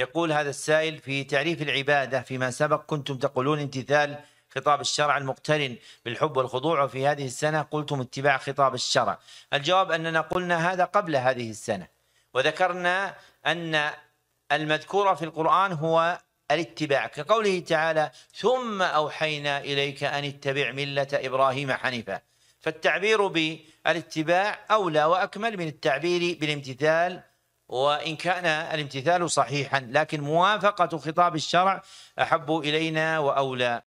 يقول هذا السائل في تعريف العبادة فيما سبق كنتم تقولون امتثال خطاب الشرع المقترن بالحب والخضوع وفي هذه السنة قلتم اتباع خطاب الشرع الجواب أننا قلنا هذا قبل هذه السنة وذكرنا أن المذكور في القرآن هو الاتباع كقوله تعالى ثم أوحينا إليك أن اتبع ملة إبراهيم حنيفة فالتعبير بالاتباع أولى وأكمل من التعبير بالامتثال وإن كان الامتثال صحيحا لكن موافقة خطاب الشرع أحب إلينا وأولى